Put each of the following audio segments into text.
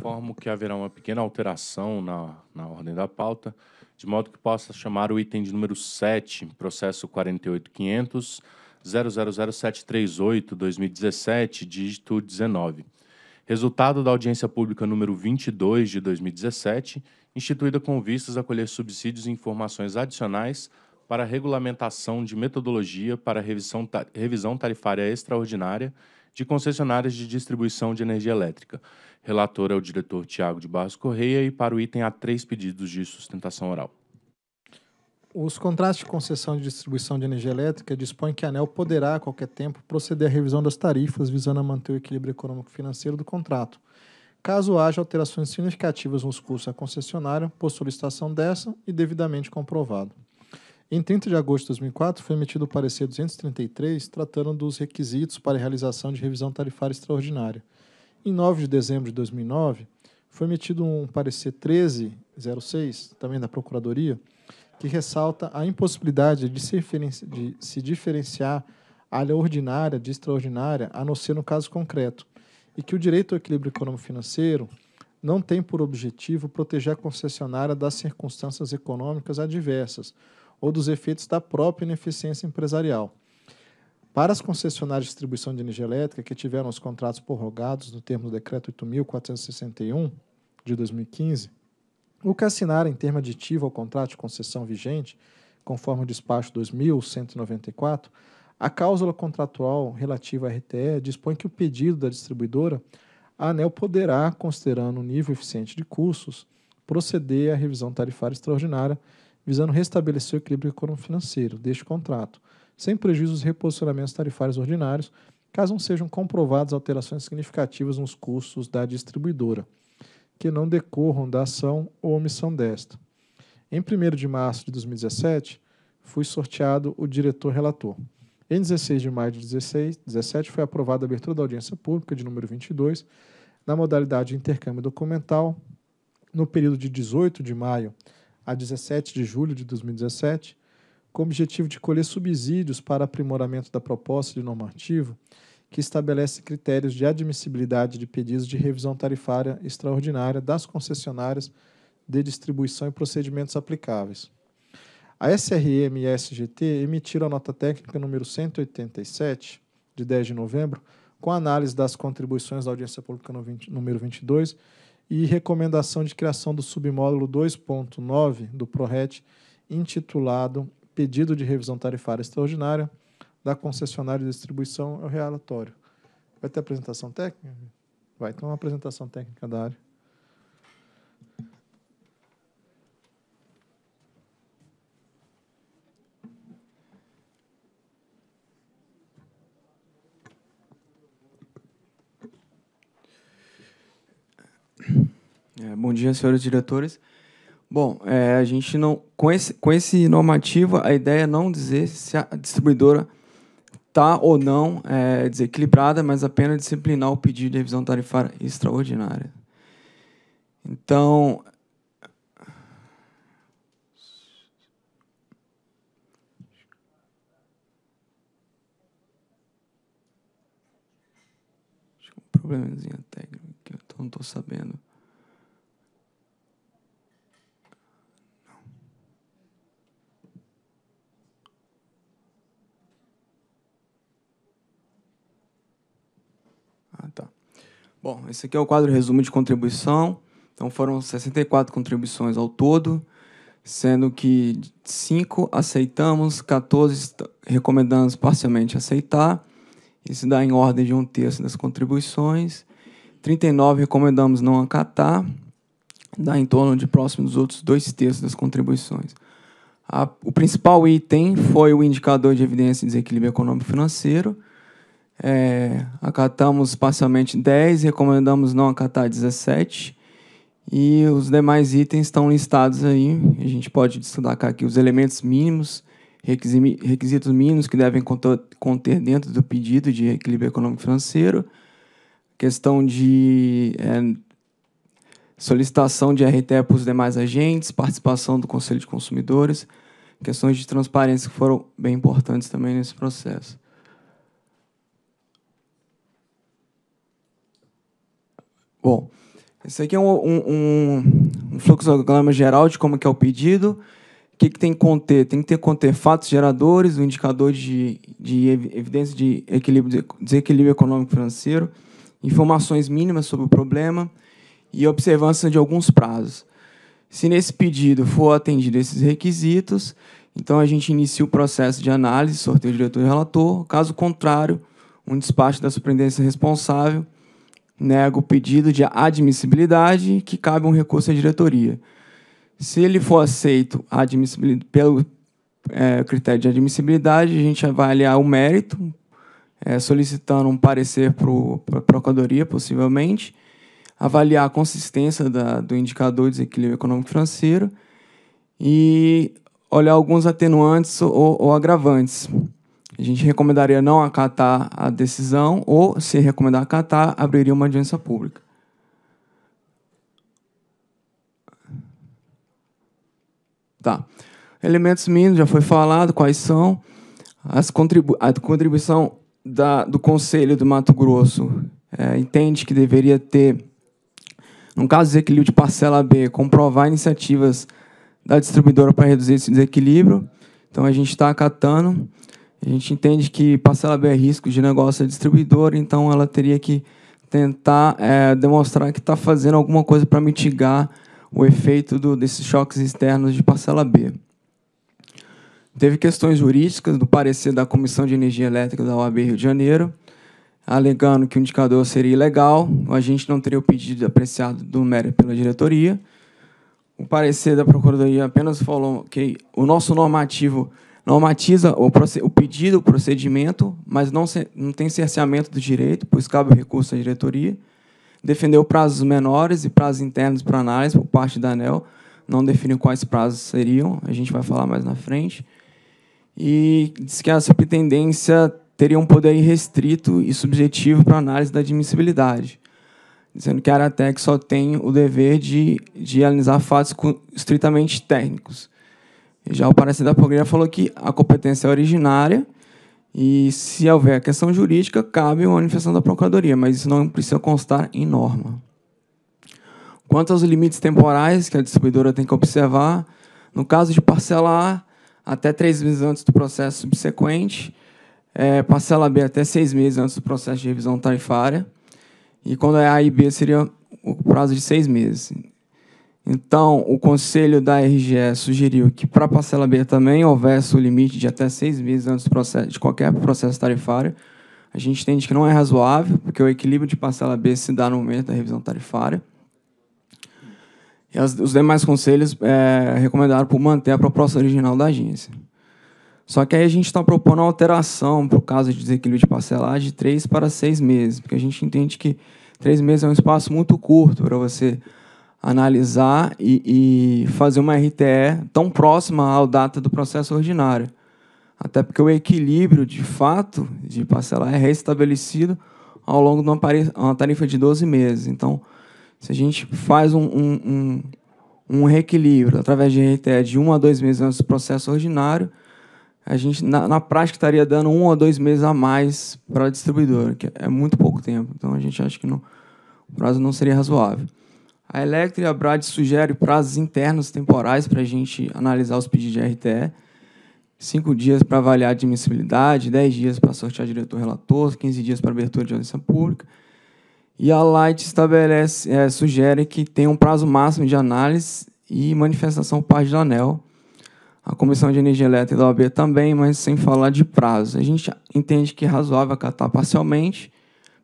informo que haverá uma pequena alteração na, na ordem da pauta, de modo que possa chamar o item de número 7, processo 48500 2017, dígito 19. Resultado da audiência pública número 22 de 2017, instituída com vistas a colher subsídios e informações adicionais para regulamentação de metodologia para revisão, tar, revisão tarifária extraordinária de concessionárias de distribuição de energia elétrica. Relator é o diretor Tiago de Barros Correia e para o item há três pedidos de sustentação oral. Os contratos de concessão de distribuição de energia elétrica dispõem que a ANEL poderá, a qualquer tempo, proceder à revisão das tarifas visando a manter o equilíbrio econômico-financeiro do contrato, caso haja alterações significativas nos custos da concessionária por solicitação dessa e devidamente comprovado. Em 30 de agosto de 2004, foi emitido o parecer 233, tratando dos requisitos para a realização de revisão tarifária extraordinária. Em 9 de dezembro de 2009, foi emitido um parecer 1306, também da Procuradoria, que ressalta a impossibilidade de se, de se diferenciar área ordinária de extraordinária, a não ser no caso concreto, e que o direito ao equilíbrio econômico-financeiro não tem por objetivo proteger a concessionária das circunstâncias econômicas adversas, ou dos efeitos da própria ineficiência empresarial. Para as concessionárias de distribuição de energia elétrica que tiveram os contratos prorrogados no termo do Decreto 8.461, de 2015, o que assinar em termo aditivo ao contrato de concessão vigente, conforme o despacho 2194, a cláusula contratual relativa à RTE dispõe que o pedido da distribuidora, a ANEL poderá, considerando o nível eficiente de custos, proceder à revisão tarifária extraordinária visando restabelecer o equilíbrio econômico-financeiro deste contrato, sem prejuízo dos reposicionamentos tarifários ordinários, caso não sejam comprovadas alterações significativas nos custos da distribuidora, que não decorram da ação ou omissão desta. Em 1 de março de 2017, fui sorteado o diretor-relator. Em 16 de maio de 2017, foi aprovada a abertura da audiência pública de número 22, na modalidade intercâmbio documental, no período de 18 de maio a 17 de julho de 2017, com o objetivo de colher subsídios para aprimoramento da proposta de normativo que estabelece critérios de admissibilidade de pedidos de revisão tarifária extraordinária das concessionárias de distribuição e procedimentos aplicáveis. A SRM e a SGT emitiram a nota técnica número 187, de 10 de novembro, com análise das contribuições da audiência pública número 22 e recomendação de criação do submódulo 2.9 do ProRet, intitulado Pedido de Revisão Tarifária Extraordinária da Concessionária de Distribuição ao Relatório. Vai ter apresentação técnica? Vai então uma apresentação técnica da área. É, bom dia, senhores diretores. Bom, é, a gente não com esse, com esse normativo a ideia é não dizer se a distribuidora está ou não é, desequilibrada, mas apenas disciplinar o pedido de revisão tarifária extraordinária. Então, acho que é um técnico, não estou sabendo. Bom, esse aqui é o quadro resumo de contribuição. Então foram 64 contribuições ao todo, sendo que 5 aceitamos, 14 recomendamos parcialmente aceitar. Isso dá em ordem de um terço das contribuições. 39 recomendamos não acatar, dá em torno de próximo dos outros dois terços das contribuições. A, o principal item foi o indicador de evidência de desequilíbrio econômico-financeiro, é, acatamos parcialmente 10, recomendamos não acatar 17. E os demais itens estão listados aí. A gente pode destacar aqui os elementos mínimos, requisitos mínimos que devem conter dentro do pedido de equilíbrio econômico financeiro, questão de é, solicitação de RTE para os demais agentes, participação do Conselho de Consumidores, questões de transparência que foram bem importantes também nesse processo. Bom, esse aqui é um, um, um fluxograma geral de como que é o pedido. O que, que tem que conter? Tem que ter conter fatos geradores, o um indicador de, de evidência de equilíbrio, desequilíbrio econômico financeiro, informações mínimas sobre o problema e observância de alguns prazos. Se nesse pedido for atendido esses requisitos, então a gente inicia o processo de análise, sorteio diretor e relator. Caso contrário, um despacho da superintendência responsável nega o pedido de admissibilidade que cabe um recurso à diretoria. Se ele for aceito pelo é, critério de admissibilidade, a gente avaliar o mérito, é, solicitando um parecer para a Procuradoria, possivelmente, avaliar a consistência da, do indicador de desequilíbrio econômico financeiro e olhar alguns atenuantes ou, ou agravantes a gente recomendaria não acatar a decisão ou, se recomendar acatar, abriria uma audiência pública. Tá. Elementos mínimos, já foi falado quais são. As contribu a contribuição da, do Conselho do Mato Grosso é, entende que deveria ter, no caso de desequilíbrio de parcela B, comprovar iniciativas da distribuidora para reduzir esse desequilíbrio. Então, a gente está acatando. A gente entende que parcela B é risco de negócio é distribuidor, então ela teria que tentar é, demonstrar que está fazendo alguma coisa para mitigar o efeito do, desses choques externos de parcela B. Teve questões jurídicas do parecer da Comissão de Energia Elétrica da OAB Rio de Janeiro, alegando que o indicador seria ilegal, o agente não teria o pedido apreciado do mérito pela diretoria. O parecer da Procuradoria apenas falou que o nosso normativo normatiza o, o pedido, o procedimento, mas não, não tem cerceamento do direito, pois cabe recurso à diretoria. Defendeu prazos menores e prazos internos para análise por parte da ANEL, não definiu quais prazos seriam, a gente vai falar mais na frente. E diz que a subtendência teria um poder irrestrito e subjetivo para análise da admissibilidade, dizendo que a Aratec só tem o dever de, de analisar fatos estritamente técnicos já o parecer da Progreia falou que a competência é originária e, se houver questão jurídica, cabe uma manifestação da Procuradoria, mas isso não precisa constar em norma. Quanto aos limites temporais que a distribuidora tem que observar, no caso de parcela A, até três meses antes do processo subsequente, é, parcela B até seis meses antes do processo de revisão tarifária, e quando é A e B seria o prazo de seis meses. Então, o Conselho da RGE sugeriu que para a parcela B também houvesse o limite de até seis meses antes processo, de qualquer processo tarifário. A gente entende que não é razoável, porque o equilíbrio de parcela B se dá no momento da revisão tarifária. E as, os demais conselhos é, recomendaram por manter a proposta original da agência. Só que aí a gente está propondo uma alteração para o caso de desequilíbrio de parcelar de três para seis meses, porque a gente entende que três meses é um espaço muito curto para você analisar e, e fazer uma RTE tão próxima ao data do processo ordinário. Até porque o equilíbrio, de fato, de parcelar é restabelecido ao longo de uma, uma tarifa de 12 meses. Então, se a gente faz um, um, um, um reequilíbrio através de RTE de um a dois meses antes do processo ordinário, a gente, na, na prática, estaria dando um a dois meses a mais para a distribuidora, que é muito pouco tempo. Então, a gente acha que não, o prazo não seria razoável. A Electra e a Brad sugerem prazos internos temporais para a gente analisar os pedidos de RTE. Cinco dias para avaliar a admissibilidade, dez dias para sortear diretor-relator, quinze dias para abertura de audiência pública. E a Light estabelece, é, sugere que tenha um prazo máximo de análise e manifestação por parte do ANEL. A Comissão de Energia Elétrica da OAB também, mas sem falar de prazo. A gente entende que é razoável acatar parcialmente,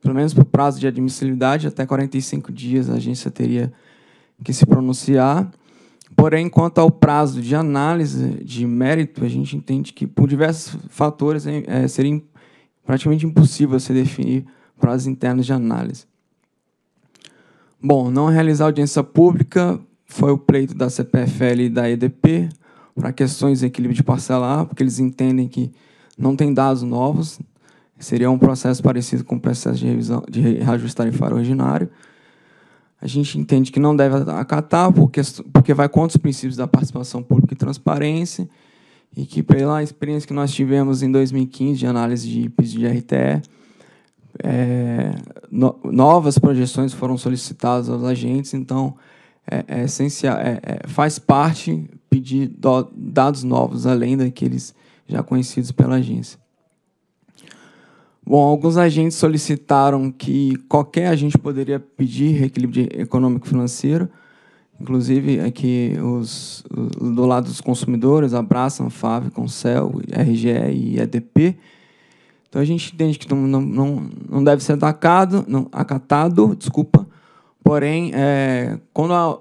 pelo menos para o prazo de admissibilidade, até 45 dias a agência teria que se pronunciar. Porém, quanto ao prazo de análise de mérito, a gente entende que, por diversos fatores, é, seria praticamente impossível se definir prazos internos de análise. Bom, não realizar audiência pública foi o pleito da CPFL e da EDP para questões de equilíbrio de parcelar, porque eles entendem que não tem dados novos, Seria um processo parecido com o processo de revisão de reajuste tarifário ordinário. A gente entende que não deve acatar, porque, porque vai contra os princípios da participação pública e transparência, e que, pela experiência que nós tivemos em 2015 de análise de IPs de RTE, é, no, novas projeções foram solicitadas aos agentes, então é, é essencial, é, é faz parte pedir do, dados novos, além daqueles já conhecidos pela agência. Bom, alguns agentes solicitaram que qualquer agente poderia pedir reequilíbrio econômico-financeiro, inclusive aqui é os, do lado dos consumidores, abraçam Anfave, Concel, RGE e EDP. Então a gente entende que não, não, não deve ser atacado, não, acatado, desculpa. Porém, é, quando há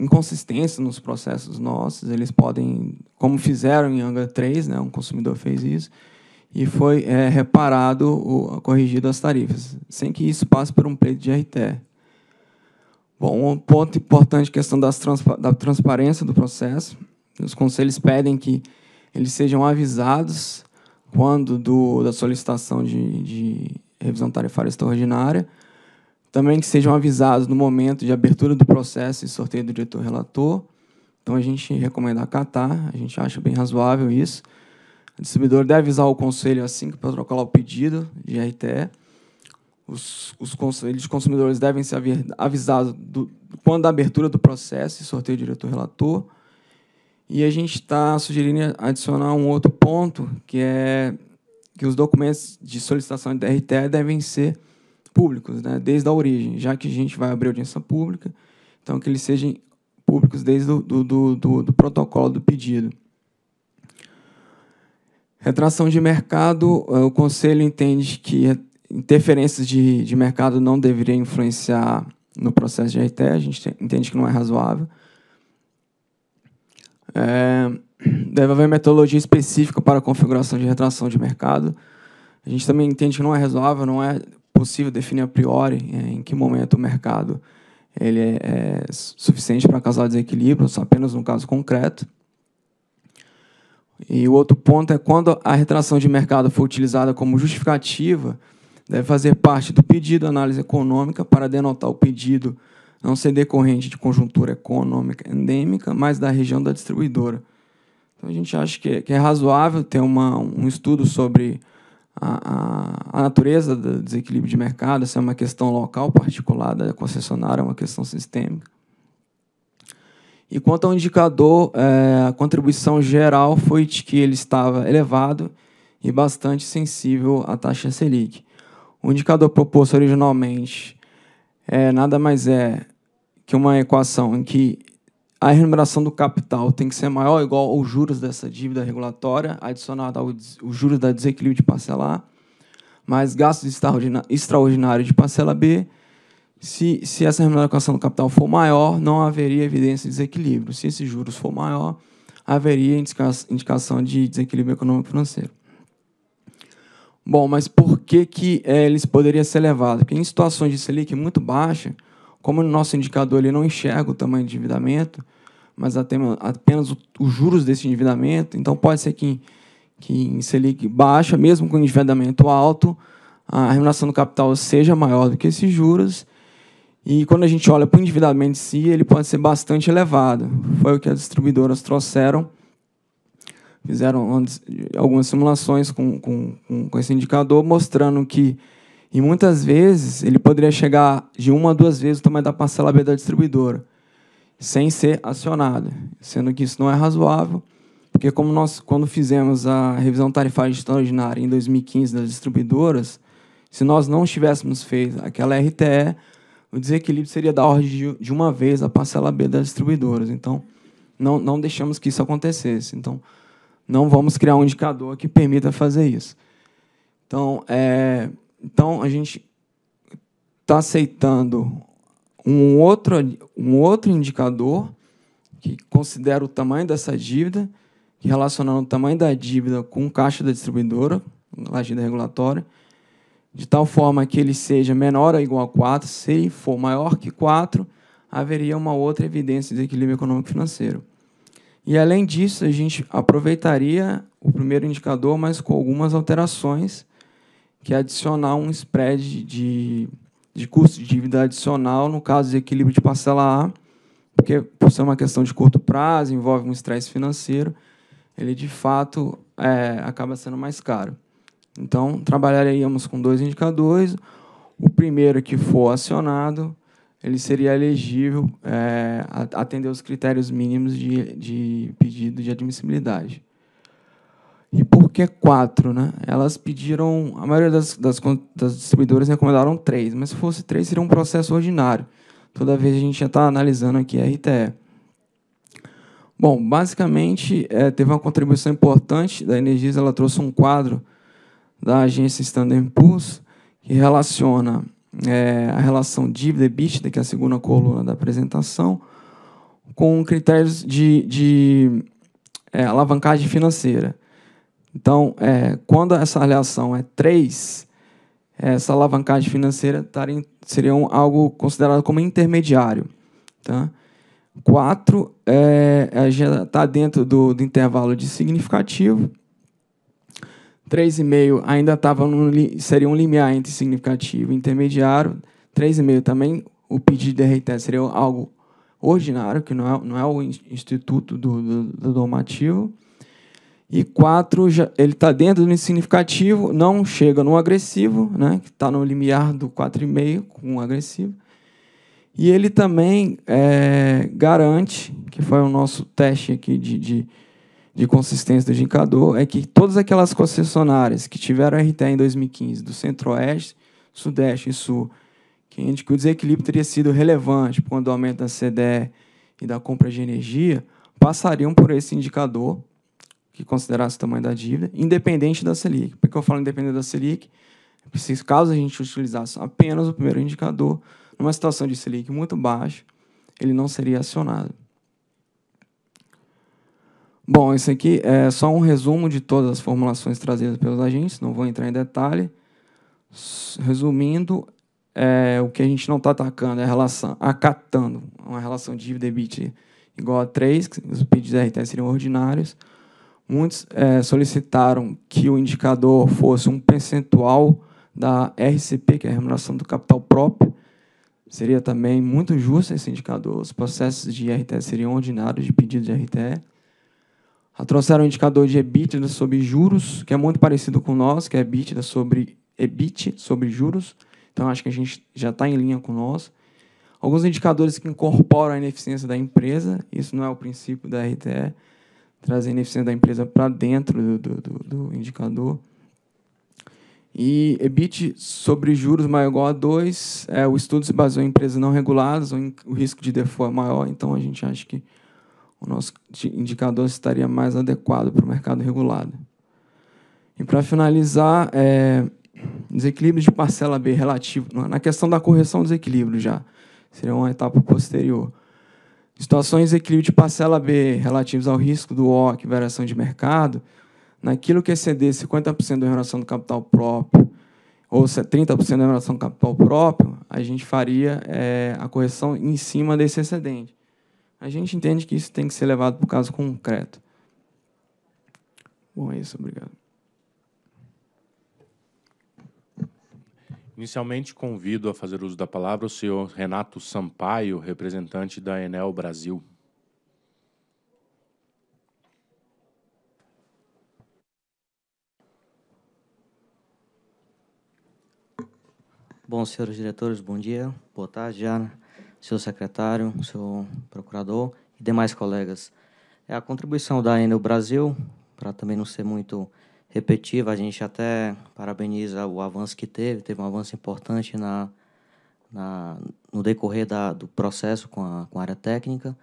inconsistência nos processos nossos, eles podem, como fizeram em Anga 3, né, um consumidor fez isso, e foi é, reparado, o, corrigido as tarifas, sem que isso passe por um pleito de RTE. Bom, um ponto importante, questão das transpa da transparência do processo. Os conselhos pedem que eles sejam avisados quando do, da solicitação de, de revisão tarifária extraordinária, também que sejam avisados no momento de abertura do processo e sorteio do diretor relator. Então, a gente recomenda acatar, a gente acha bem razoável isso. O distribuidor deve usar o conselho assim que protocolar o pedido de RTE. Os, os conselhos de consumidores devem ser avisados do, quando da abertura do processo e sorteio diretor-relator. E a gente está sugerindo adicionar um outro ponto, que é que os documentos de solicitação de RTE devem ser públicos, né, desde a origem, já que a gente vai abrir audiência pública, então que eles sejam públicos desde o do, do, do, do protocolo do pedido. Retração de mercado, eh, o Conselho entende que interferências de, de mercado não deveriam influenciar no processo de RT, a gente entende que não é razoável. É, deve haver metodologia específica para a configuração de retração de mercado. A gente também entende que não é razoável, não é possível definir a priori eh, em que momento o mercado ele é, é suficiente para causar desequilíbrio, só apenas no caso concreto. E o outro ponto é quando a retração de mercado for utilizada como justificativa, deve fazer parte do pedido análise econômica para denotar o pedido não ser decorrente de conjuntura econômica endêmica, mas da região da distribuidora. Então a gente acha que, é, é razoável ter uma, um estudo sobre a, a, a, natureza do desequilíbrio de mercado, se é uma questão local particular da concessionária, ou é uma questão sistêmica. E quanto ao indicador, é, a contribuição geral foi de que ele estava elevado e bastante sensível à taxa Selic. O indicador proposto originalmente é, nada mais é que uma equação em que a remuneração do capital tem que ser maior ou igual aos juros dessa dívida regulatória, adicionado aos juros da desequilíbrio de parcela A, mais gastos extraordinários de parcela B, se, se essa remuneração do capital for maior, não haveria evidência de desequilíbrio. Se esses juros for maior, haveria indicação de desequilíbrio econômico financeiro. Bom, mas por que, que é, eles poderiam ser elevados? Porque em situações de Selic muito baixa, como o nosso indicador ele não enxerga o tamanho de endividamento, mas apenas os juros desse endividamento, então pode ser que, que em Selic baixa, mesmo com endividamento alto, a remuneração do capital seja maior do que esses juros e quando a gente olha para o endividamento em si, ele pode ser bastante elevado. Foi o que as distribuidoras trouxeram. Fizeram algumas simulações com, com, com esse indicador, mostrando que, e muitas vezes, ele poderia chegar de uma a duas vezes o tamanho da parcela B da distribuidora, sem ser acionado, sendo que isso não é razoável, porque como nós, quando fizemos a revisão tarifária extraordinária em 2015 das distribuidoras, se nós não tivéssemos feito aquela RTE, o desequilíbrio seria da ordem de, uma vez a parcela B das distribuidoras. Então, não, não deixamos que isso acontecesse. Então, não vamos criar um indicador que permita fazer isso. Então, é, então a gente está aceitando um outro, um outro indicador que considera o tamanho dessa dívida, relacionando o tamanho da dívida com o caixa da distribuidora, a dívida regulatória, de tal forma que ele seja menor ou igual a 4. Se for maior que 4, haveria uma outra evidência de equilíbrio econômico financeiro. E além disso, a gente aproveitaria o primeiro indicador, mas com algumas alterações, que é adicionar um spread de, de custo de dívida adicional, no caso de equilíbrio de parcela A, porque por ser uma questão de curto prazo, envolve um estresse financeiro, ele de fato é, acaba sendo mais caro. Então, trabalharíamos com dois indicadores. O primeiro que for acionado, ele seria elegível é, atender os critérios mínimos de, de pedido de admissibilidade. E por que quatro? Né? Elas pediram, a maioria das, das, das, distribuidoras recomendaram três, mas se fosse três seria um processo ordinário. Toda vez a gente já está analisando aqui a RTE. Bom, basicamente é, teve uma contribuição importante da Energisa, ela trouxe um quadro da agência Standard Poor's, que relaciona é, a relação dívida e bítida, que é a segunda coluna da apresentação, com critérios de, de é, alavancagem financeira. Então, é, quando essa relação é 3, essa alavancagem financeira taria, seria um, algo considerado como intermediário. Tá? 4 é, é, já está dentro do, do intervalo de significativo, 3,5 ainda estava seria um limiar entre significativo e intermediário. 3,5 também o pedido de RT seria algo ordinário, que não é, não é o instituto do, do, do normativo. E 4, ele está dentro do significativo não chega no agressivo, né, que está no limiar do 4,5 com o agressivo. E ele também é, garante, que foi o nosso teste aqui de, de de consistência do indicador é que todas aquelas concessionárias que tiveram RT em 2015 do Centro-Oeste, Sudeste e Sul, que que o desequilíbrio teria sido relevante por conta do aumento da CDE e da compra de energia, passariam por esse indicador que considerasse o tamanho da dívida, independente da Selic. Por que eu falo independente da Selic? É preciso, caso a gente utilizasse apenas o primeiro indicador, numa situação de Selic muito baixa, ele não seria acionado. Bom, isso aqui é só um resumo de todas as formulações trazidas pelos agentes, não vou entrar em detalhe. Resumindo, é, o que a gente não está atacando é a relação, acatando uma relação de dívida bit igual a 3, que os pedidos RT seriam ordinários. Muitos é, solicitaram que o indicador fosse um percentual da RCP, que é a remuneração do capital próprio. Seria também muito justo esse indicador. Os processos de RTE seriam ordinários de pedido de RTE. Trouxeram um indicador de EBITDA sobre juros, que é muito parecido com o nosso, que é EBITDA sobre, EBIT sobre juros. Então, acho que a gente já está em linha com nós. Alguns indicadores que incorporam a ineficiência da empresa, isso não é o princípio da RTE, trazer a ineficiência da empresa para dentro do, do, do indicador. E EBIT sobre juros maior ou igual a 2, é, o estudo se baseou em empresas não reguladas, o risco de default é maior, então a gente acha que o nosso indicador estaria mais adequado para o mercado regulado. E para finalizar, é, desequilíbrio de parcela B relativo, na questão da correção do desequilíbrio já, seria uma etapa posterior. Situações de desequilíbrio de parcela B relativos ao risco do OC, variação de mercado, naquilo que exceder 50% da remuneração do capital próprio ou 30% da remuneração do capital próprio, a gente faria é, a correção em cima desse excedente. A gente entende que isso tem que ser levado para o caso concreto. Bom, é isso. Obrigado. Inicialmente, convido a fazer uso da palavra o senhor Renato Sampaio, representante da Enel Brasil. Bom, senhores diretores, bom dia. Boa tarde, Ana seu secretário, seu procurador e demais colegas. É a contribuição da Enel Brasil, para também não ser muito repetitiva, a gente até parabeniza o avanço que teve, teve um avanço importante na, na no decorrer da, do processo com a, com a área técnica,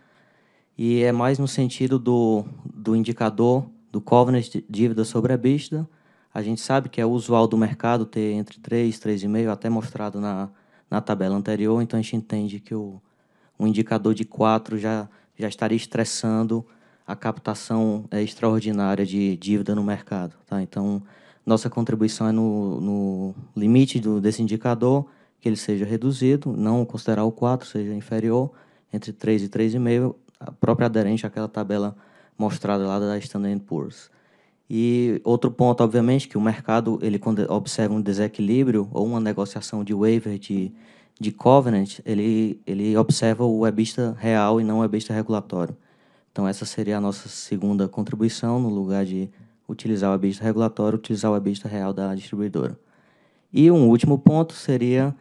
e é mais no sentido do, do indicador do covenant dívida sobre a EBITDA, a gente sabe que é usual do mercado ter entre 3, 3,5, até mostrado na, na tabela anterior, então a gente entende que o, o indicador de 4 já, já estaria estressando a captação é, extraordinária de dívida no mercado. Tá? Então, nossa contribuição é no, no limite do, desse indicador, que ele seja reduzido, não considerar o 4, seja inferior, entre 3 e 3,5, a própria aderente àquela tabela mostrada lá da Standard Poor's. E outro ponto, obviamente, que o mercado, ele quando observa um desequilíbrio ou uma negociação de waiver de, de covenant, ele, ele observa o EBISTA real e não o EBISTA regulatório. Então, essa seria a nossa segunda contribuição, no lugar de utilizar o EBISTA regulatório, utilizar o EBISTA real da distribuidora. E um último ponto seria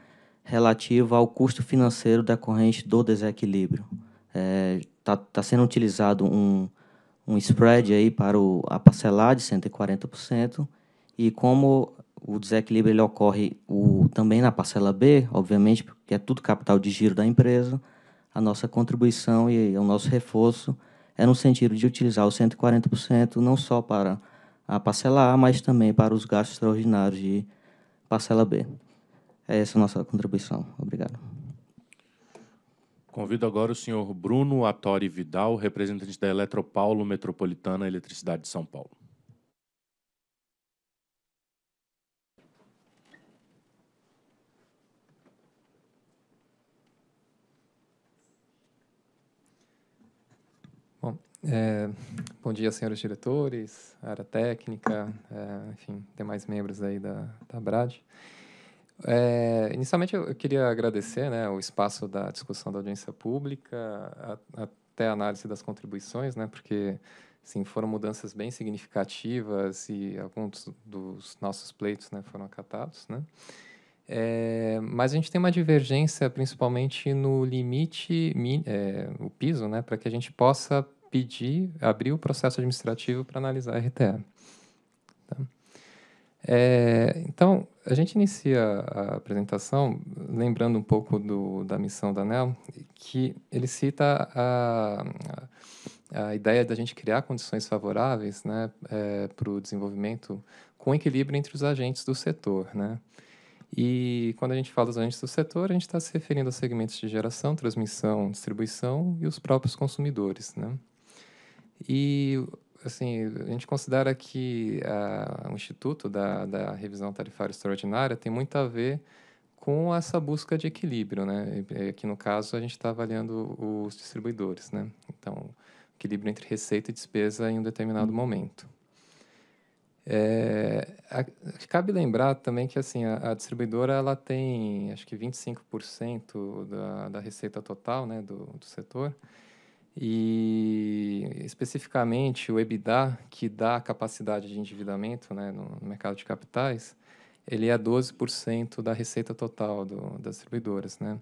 relativo ao custo financeiro decorrente do desequilíbrio. Está é, tá, tá sendo utilizado um um spread aí para o, a parcelar de 140%, e como o desequilíbrio ele ocorre o, também na parcela B, obviamente, porque é tudo capital de giro da empresa, a nossa contribuição e o nosso reforço é no sentido de utilizar o 140% não só para a parcela A, mas também para os gastos extraordinários de parcela B. É essa é a nossa contribuição. Obrigado. Convido agora o senhor Bruno Atori Vidal, representante da Eletropaulo Metropolitana Eletricidade de São Paulo. Bom, é, bom dia, senhores diretores, área técnica, é, enfim, demais membros aí da, da BRAD. É, inicialmente, eu queria agradecer né, o espaço da discussão da audiência pública, a, até a análise das contribuições, né, porque sim foram mudanças bem significativas e alguns dos nossos pleitos né, foram acatados. Né? É, mas a gente tem uma divergência, principalmente no limite, é, o piso, né, para que a gente possa pedir, abrir o processo administrativo para analisar a RTA. Tá? É, então, a gente inicia a apresentação lembrando um pouco do, da missão da ANEL, que ele cita a, a ideia da gente criar condições favoráveis né, é, para o desenvolvimento com equilíbrio entre os agentes do setor. Né? E quando a gente fala dos agentes do setor, a gente está se referindo aos segmentos de geração, transmissão, distribuição e os próprios consumidores. Né? E assim, a gente considera que a, ah, o Instituto da, da Revisão Tarifária Extraordinária tem muito a ver com essa busca de equilíbrio, né? Aqui no caso a gente está avaliando os distribuidores, né? Então, equilíbrio entre receita e despesa em um determinado uhum. momento. É, a, cabe lembrar também que assim a, a, distribuidora ela tem acho que 25% da, da receita total né, do, do setor e especificamente o EBITDA, que dá a capacidade de endividamento né, no, no mercado de capitais, ele é 12% da receita total do, das distribuidoras, né?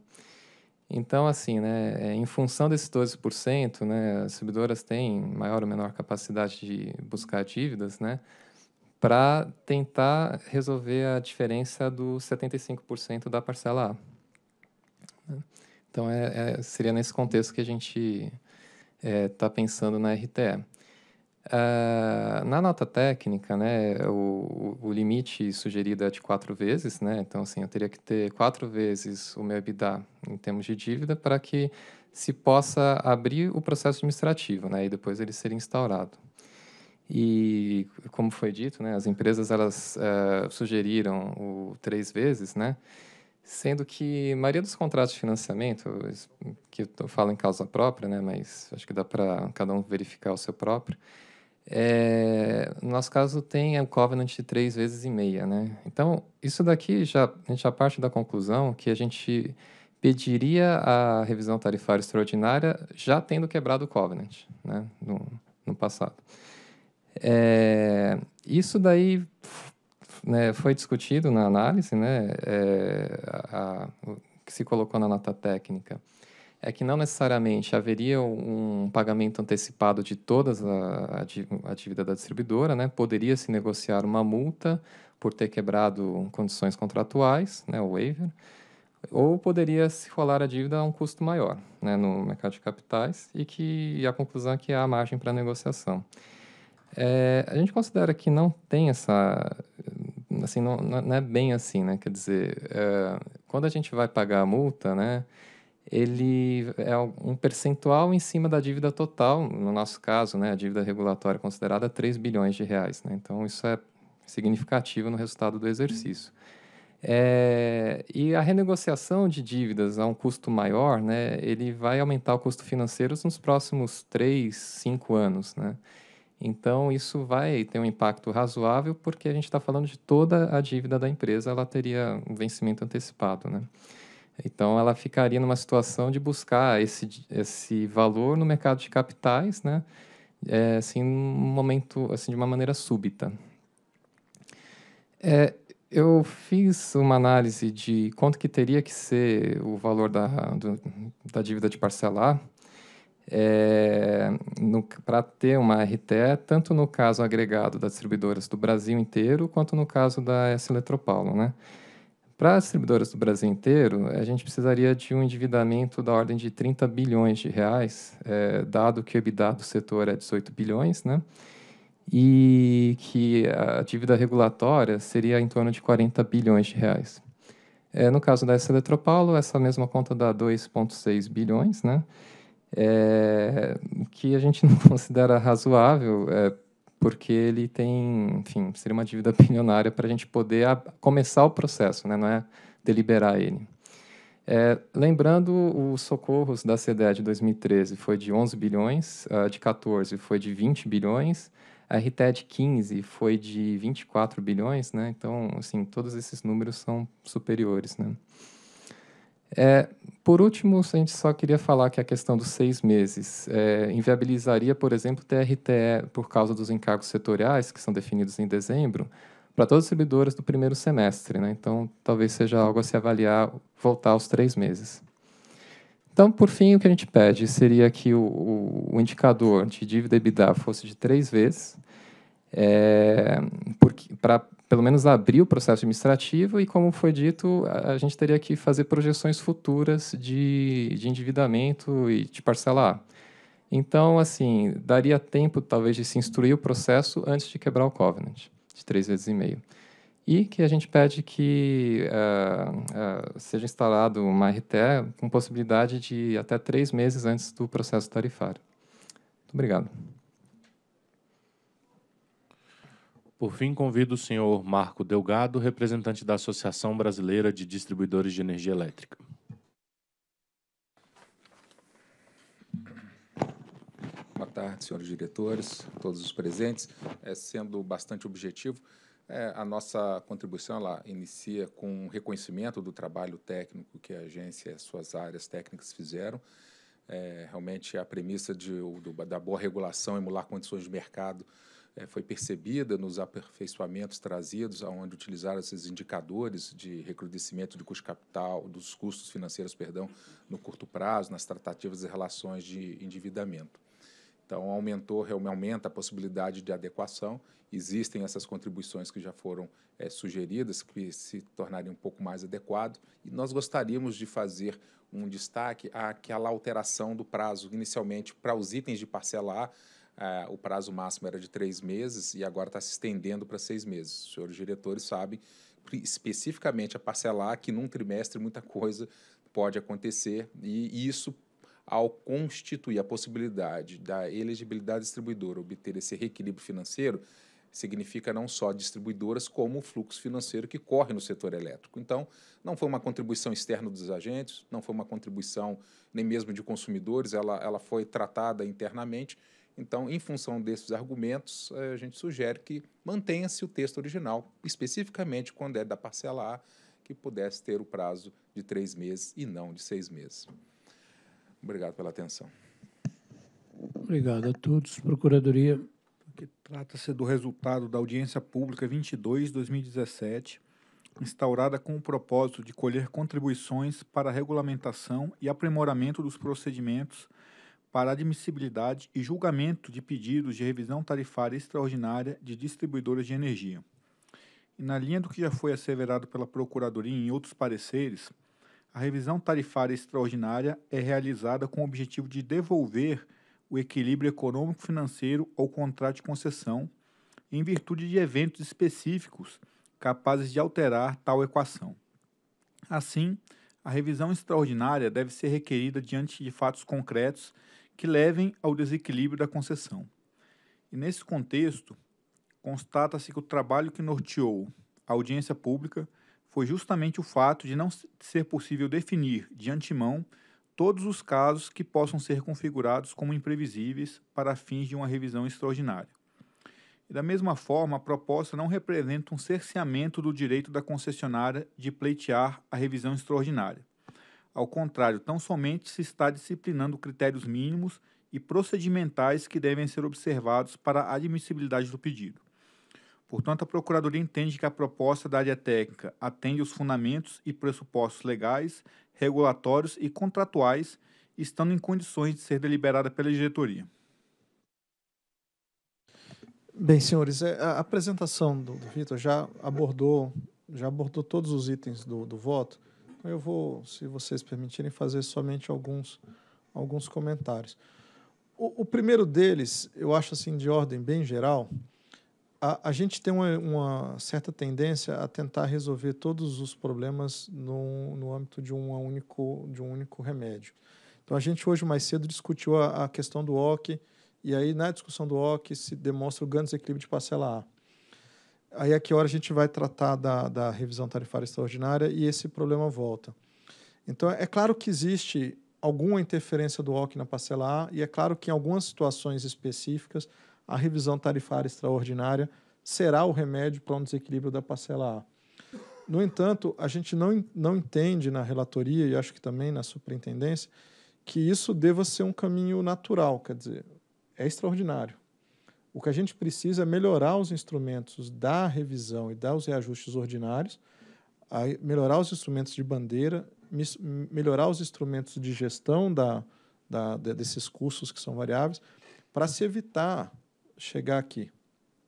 Então, assim, né, é, em função desses 12%, né, as distribuidoras têm maior ou menor capacidade de buscar dívidas, né, para tentar resolver a diferença do 75% da parcela A. Né? Então, é, é, seria nesse contexto que a gente está é, tá pensando na RTE. Uh, ah, na nota técnica, né, o, o, limite sugerido é de quatro vezes, né, então assim, eu teria que ter quatro vezes o meu EBITDA em termos de dívida para que se possa abrir o processo administrativo né, e depois ele ser instaurado. E, como foi dito, né, as empresas elas uh, sugeriram o três vezes, né, Sendo que a maioria dos contratos de financiamento, que eu falo em causa própria, né, mas acho que dá para cada um verificar o seu próprio, é, no nosso caso tem o covenant de três vezes e meia. Né? Então, isso daqui já, a gente já parte da conclusão que a gente pediria a revisão tarifária extraordinária já tendo quebrado o covenant né, no, no passado. É, isso daí né, foi discutido na análise, né, é, a, a, que se colocou na nota técnica, é que não necessariamente haveria um pagamento antecipado de toda a, a dívida da distribuidora, né, poderia se negociar uma multa por ter quebrado condições contratuais, né, o waiver, ou poderia se rolar a dívida a um custo maior né, no mercado de capitais e que e a conclusão é que há margem para negociação. É, a gente considera que não tem essa assim, não, não é bem assim, né? Quer dizer, é, quando a gente vai pagar a multa, né? Ele é um percentual em cima da dívida total, no nosso caso, né, a dívida regulatória considerada 3 é bilhões de reais. Né? Então, isso é significativo no resultado do exercício. É, e a renegociação de dívidas a um custo maior, né, ele vai aumentar o custo financeiro nos próximos 3, 5 anos. Né? Então, isso vai ter um impacto razoável, porque a gente está falando de toda a dívida da empresa, ela teria um vencimento antecipado. Né? Então, ela ficaria numa situação de buscar esse, esse valor no mercado de capitais, né? É, assim, num momento, assim, de uma maneira súbita. É, eu fiz uma análise de quanto que teria que ser o valor da, do, da dívida de parcelar, é, para ter uma RTE, tanto no caso agregado das distribuidoras do Brasil inteiro, quanto no caso da S Eletropaulo. Né? Para as distribuidoras do Brasil inteiro, a gente precisaria de um endividamento da ordem de 30 bilhões de reais, é, dado que o EBITDA do setor é 18 bilhões, né? e que a dívida regulatória seria em torno de 40 bilhões de reais. É, no caso da S Eletropaulo, essa mesma conta dá 2,6 bilhões, né? é, que a gente não considera razoável, é, porque ele tem, enfim, seria uma dívida bilionária para a gente poder a, começar o processo, né, não é deliberar ele. É, lembrando, os socorros da CDE de 2013 foi de 11 bilhões, a de 14 foi de 20 bilhões, a de 15 foi de 24 bilhões, né? Então, assim, todos esses números são superiores, né? É, por último, a gente só queria falar que a questão dos seis meses é, inviabilizaria, por exemplo, o TRTE por causa dos encargos setoriais que são definidos em dezembro para todas as servidoras do primeiro semestre. Né? Então, talvez seja algo a se avaliar voltar aos três meses. Então, por fim, o que a gente pede seria que o, o, o indicador de dívida EBITDA fosse de três vezes, é, para pelo menos abrir o processo administrativo e, como foi dito, a, gente teria que fazer projeções futuras de, de endividamento e de parcelar. Então, assim, daria tempo talvez de se instruir o processo antes de quebrar o covenant, de três vezes e meio. E que a gente pede que uh, uh, seja instalado uma RTE com possibilidade de até três meses antes do processo tarifário. Muito obrigado. Por fim, convido o senhor Marco Delgado, representante da Associação Brasileira de Distribuidores de Energia Elétrica. Boa tarde, senhores diretores, todos os presentes. É, sendo bastante objetivo, é, a nossa contribuição ela inicia com o reconhecimento do trabalho técnico que a agência e suas áreas técnicas fizeram. É, realmente, a premissa de, do, da boa regulação, emular condições de mercado, é, foi percebida nos aperfeiçoamentos trazidos, aonde utilizaram esses indicadores de recrudescimento de custo capital, dos custos financeiros, perdão, no curto prazo, nas tratativas e relações de endividamento. Então, aumentou, realmente aumenta a possibilidade de adequação. Existem essas contribuições que já foram é, sugeridas, que se tornariam um pouco mais adequado. E nós gostaríamos de fazer um destaque àquela alteração do prazo, inicialmente para os itens de parcela A, o prazo máximo era de três meses e agora está se estendendo para seis meses. Os senhores diretores sabem especificamente a parcelar que num trimestre muita coisa pode acontecer e isso ao constituir a possibilidade da elegibilidade distribuidora obter esse reequilíbrio financeiro significa não só distribuidoras como o fluxo financeiro que corre no setor elétrico. Então, não foi uma contribuição externa dos agentes, não foi uma contribuição nem mesmo de consumidores, ela, ela foi tratada internamente então, em função desses argumentos, eh, a gente sugere que mantenha-se o texto original, especificamente quando é da parcela A, que pudesse ter o prazo de três meses e não de seis meses. Obrigado pela atenção. Obrigado a todos. Procuradoria. Trata-se do resultado da audiência pública 22-2017, instaurada com o propósito de colher contribuições para a regulamentação e aprimoramento dos procedimentos para admissibilidade e julgamento de pedidos de revisão tarifária extraordinária de distribuidoras de energia. E na linha do que já foi asseverado pela Procuradoria em outros pareceres, a revisão tarifária extraordinária é realizada com o objetivo de devolver o equilíbrio econômico-financeiro ao contrato de concessão, em virtude de eventos específicos capazes de alterar tal equação. Assim, a revisão extraordinária deve ser requerida diante de fatos concretos que levem ao desequilíbrio da concessão. E nesse contexto, constata-se que o trabalho que norteou a audiência pública foi justamente o fato de não ser possível definir de antemão todos os casos que possam ser configurados como imprevisíveis para fins de uma revisão extraordinária. E da mesma forma, a proposta não representa um cerceamento do direito da concessionária de pleitear a revisão extraordinária. Ao contrário, tão somente se está disciplinando critérios mínimos e procedimentais que devem ser observados para a admissibilidade do pedido. Portanto, a Procuradoria entende que a proposta da área técnica atende os fundamentos e pressupostos legais, regulatórios e contratuais, estando em condições de ser deliberada pela diretoria. Bem, senhores, é, a apresentação do, do Vitor já abordou, já abordou todos os itens do, do voto eu vou, se vocês permitirem, fazer somente alguns, alguns comentários. O, o primeiro deles, eu acho assim, de ordem bem geral, a, a gente tem uma, uma, certa tendência a tentar resolver todos os problemas no, no âmbito de, uma único, de um único remédio. Então, a gente hoje mais cedo discutiu a, a questão do OC, e aí na discussão do OC se demonstra o grande desequilíbrio de parcela A. Aí, a é que hora a gente vai tratar da, da revisão tarifária extraordinária e esse problema volta. Então, é claro que existe alguma interferência do OC na parcela A, e é claro que em algumas situações específicas, a revisão tarifária extraordinária será o remédio para um desequilíbrio da parcela A. No entanto, a gente não, não entende na relatoria e acho que também na superintendência que isso deva ser um caminho natural, quer dizer, é extraordinário. O que a gente precisa é melhorar os instrumentos da revisão e dar os reajustes ordinários, melhorar os instrumentos de bandeira, melhorar os instrumentos de gestão da, da, desses custos que são variáveis, para se evitar chegar aqui,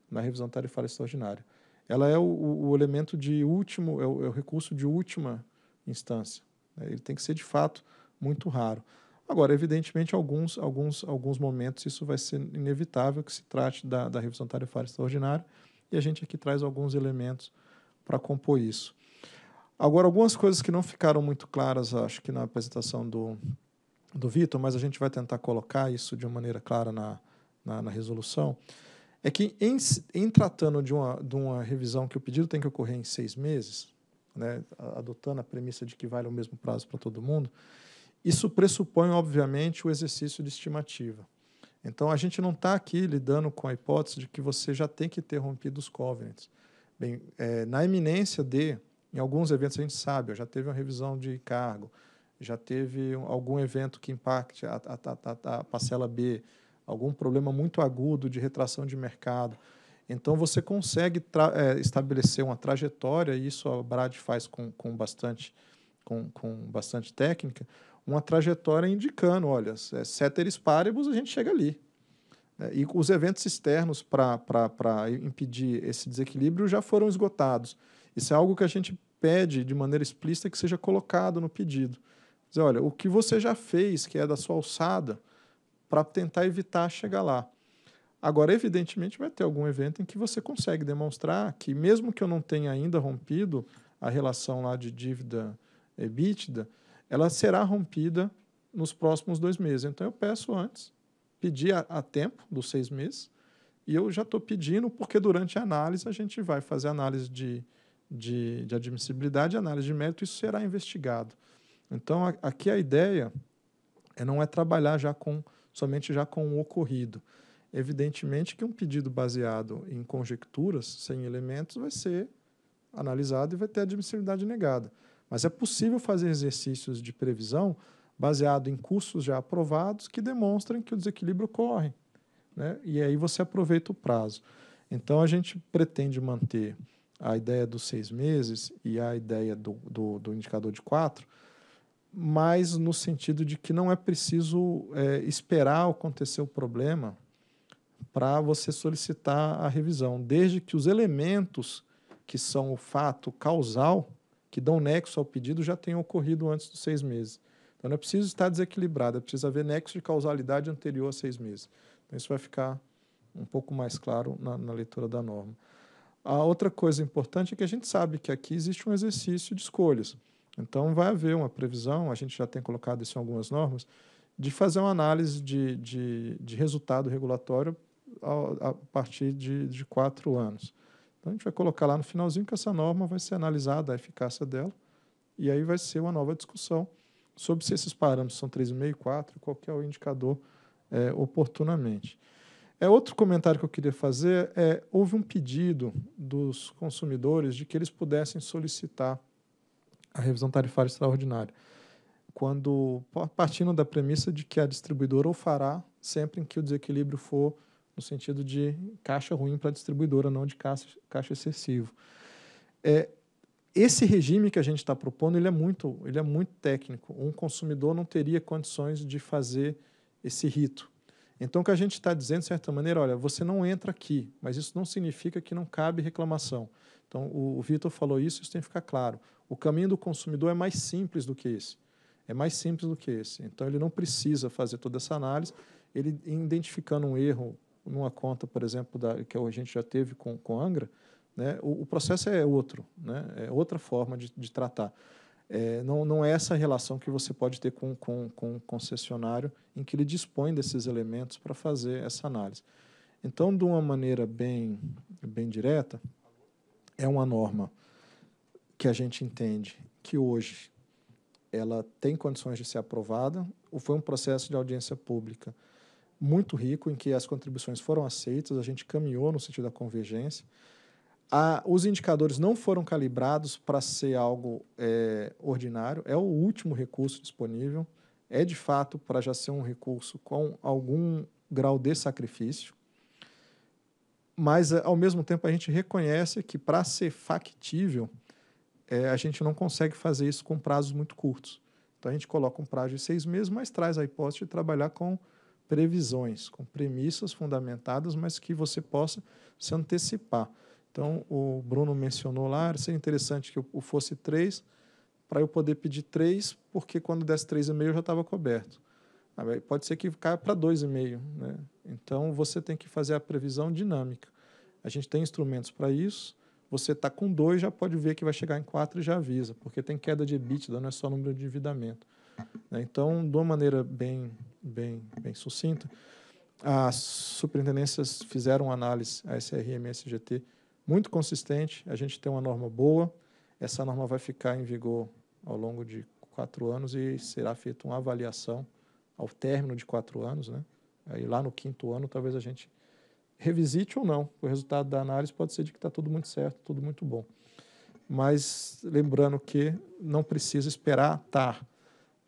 na revisão tarifária extraordinária. Ela é o, o elemento de último, é o, é o recurso de última instância. Né? Ele tem que ser, de fato, muito raro. Agora, evidentemente, alguns, alguns, alguns momentos isso vai ser inevitável que se trate da, da revisão tarifária extraordinária e a gente aqui traz alguns elementos para compor isso. Agora, algumas coisas que não ficaram muito claras, acho que na apresentação do, do Vitor, mas a gente vai tentar colocar isso de uma maneira clara na, na, na resolução, é que em, em tratando de uma, de uma revisão que o pedido tem que ocorrer em seis meses, né, adotando a premissa de que vale o mesmo prazo para todo mundo, isso pressupõe, obviamente, o exercício de estimativa. Então, a gente não está aqui lidando com a hipótese de que você já tem que ter rompido os covenants. Bem, é, na iminência de, em alguns eventos a gente sabe, já teve uma revisão de cargo, já teve algum evento que impacte a, a, a, a parcela B, algum problema muito agudo de retração de mercado. Então, você consegue é, estabelecer uma trajetória, e isso a Brad faz com, com, bastante, com, com bastante técnica, uma trajetória indicando, olha, é, ceteris paribus, a gente chega ali. É, e os eventos externos para impedir esse desequilíbrio já foram esgotados. Isso é algo que a gente pede de maneira explícita que seja colocado no pedido. Dizer, olha, o que você já fez, que é da sua alçada, para tentar evitar chegar lá. Agora, evidentemente, vai ter algum evento em que você consegue demonstrar que, mesmo que eu não tenha ainda rompido a relação lá de dívida EBITDA, eh, ela será rompida nos próximos dois meses. Então eu peço antes, pedir a, a tempo dos seis meses, e eu já estou pedindo porque durante a análise a gente vai fazer análise de, de, de admissibilidade, análise de mérito, isso será investigado. Então a, aqui a ideia é não é trabalhar já com somente já com o ocorrido. Evidentemente que um pedido baseado em conjecturas, sem elementos, vai ser analisado e vai ter admissibilidade negada. Mas é possível fazer exercícios de previsão baseado em cursos já aprovados que demonstrem que o desequilíbrio ocorre. Né? E aí você aproveita o prazo. Então a gente pretende manter a ideia dos seis meses e a ideia do, do, do indicador de quatro, mas no sentido de que não é preciso é, esperar acontecer o problema para você solicitar a revisão, desde que os elementos que são o fato causal que dão nexo ao pedido já tenham ocorrido antes dos seis meses. Então, não é preciso estar desequilibrado, é preciso haver nexo de causalidade anterior a seis meses. Então, isso vai ficar um pouco mais claro na, na leitura da norma. A outra coisa importante é que a gente sabe que aqui existe um exercício de escolhas. Então, vai haver uma previsão, a gente já tem colocado isso em algumas normas, de fazer uma análise de, de, de resultado regulatório a, a partir de, de quatro anos. Então a gente vai colocar lá no finalzinho que essa norma vai ser analisada, a eficácia dela, e aí vai ser uma nova discussão sobre se esses parâmetros são 3,5, 4, qual é o indicador é, oportunamente. É, outro comentário que eu queria fazer é houve um pedido dos consumidores de que eles pudessem solicitar a revisão tarifária extraordinária, quando partindo da premissa de que a distribuidora o fará sempre em que o desequilíbrio for no sentido de caixa ruim para a distribuidora, não de caixa, caixa excessivo. É, esse regime que a gente está propondo ele é muito ele é muito técnico um consumidor não teria condições de fazer esse rito então o que a gente está dizendo de certa maneira olha você não entra aqui mas isso não significa que não cabe reclamação então o, o Vitor falou isso isso tem que ficar claro o caminho do consumidor é mais simples do que esse é mais simples do que esse então ele não precisa fazer toda essa análise ele identificando um erro numa conta, por exemplo, da, que a gente já teve com, com Angra, né, o, o processo é outro, né, é outra forma de, de tratar. É, não, não é essa relação que você pode ter com, com, com o concessionário em que ele dispõe desses elementos para fazer essa análise. Então, de uma maneira bem, bem direta, é uma norma que a gente entende que hoje ela tem condições de ser aprovada, ou foi um processo de audiência pública muito rico em que as contribuições foram aceitas, a gente caminhou no sentido da convergência. A, os indicadores não foram calibrados para ser algo é, ordinário, é o último recurso disponível, é de fato para já ser um recurso com algum grau de sacrifício, mas eh, ao mesmo tempo a gente reconhece que para ser factível, é, a gente não consegue fazer isso com prazos muito curtos. Então a gente coloca um prazo de seis meses, mas traz a hipótese de trabalhar com previsões, com premissas fundamentadas, mas que você possa se antecipar. Então, o Bruno mencionou lá, seria interessante que eu fosse três, para eu poder pedir três, porque quando desse três e meio eu já estava coberto. Ah, pode ser que caia para dois e meio, né? Então, você tem que fazer a previsão dinâmica. A gente tem instrumentos para isso. Você está com dois, já pode ver que vai chegar em quatro e já avisa, porque tem queda de EBITDA, não é só número de endividamento. Né? Então, de uma maneira bem, bem, bem sucinta, as superintendências fizeram uma análise a SRM e SGT muito consistente. A gente tem uma norma boa. Essa norma vai ficar em vigor ao longo de quatro anos e será feita uma avaliação ao término de quatro anos. Né? Aí lá no quinto ano, talvez a gente revisite ou não. O resultado da análise pode ser de que está tudo muito certo, tudo muito bom. Mas lembrando que não precisa esperar estar. Tá